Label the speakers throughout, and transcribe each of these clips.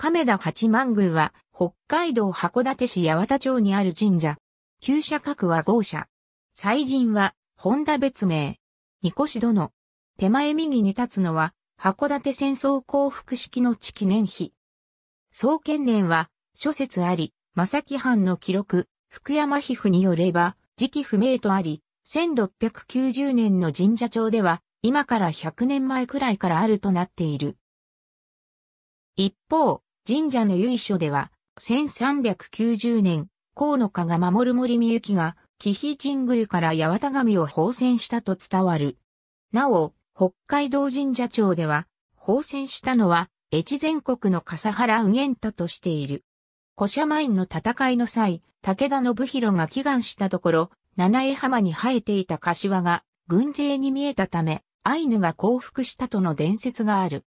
Speaker 1: 亀田八幡宮は、北海道函館市八幡町にある神社。旧社格は豪社。祭神は、本田別名。三越殿。手前右に立つのは、函館戦争降伏式の地記念碑。創建年は、諸説あり、正木藩の記録、福山皮膚によれば、時期不明とあり、1690年の神社町では、今から100年前くらいからあるとなっている。一方、神社の由緒では、1390年、河野家が守る森美幸が、紀比神宮から八幡神を奉戦したと伝わる。なお、北海道神社庁では、奉戦したのは、越前国の笠原右玄太としている。古社前の戦いの際、武田信弘が祈願したところ、七重浜に生えていた柏が、軍勢に見えたため、アイヌが降伏したとの伝説がある。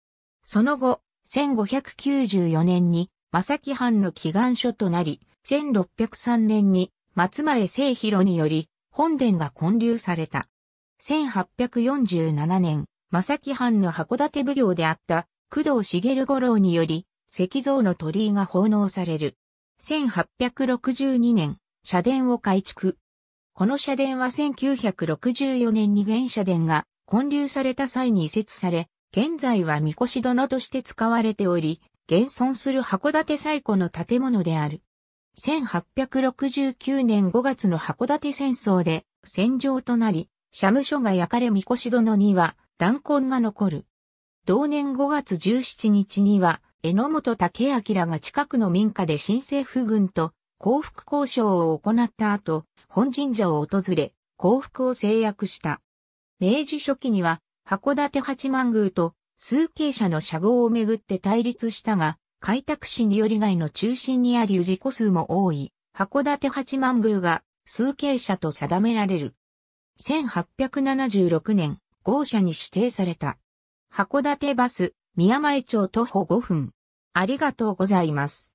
Speaker 1: その後、1594年に正木藩の祈願書となり、1603年に松前聖弘により本殿が建立された。1847年、正木藩の函館奉行であった工藤茂五郎により石像の鳥居が奉納される。1862年、社殿を改築。この社殿は1964年に現社殿が建立された際に移設され、現在はみこ殿として使われており、現存する函館最古の建物である。1869年5月の函館戦争で戦場となり、社務所が焼かれみこ殿には弾痕が残る。同年5月17日には、榎本武明が近くの民家で新政府軍と降伏交渉を行った後、本神社を訪れ、降伏を制約した。明治初期には函館八幡宮と数形社の社号をめぐって対立したが、開拓市により外の中心にあり氏個数も多い、函館八幡宮が数形社と定められる。1876年、豪社に指定された。函館バス、宮前町徒歩5分。ありがとうございます。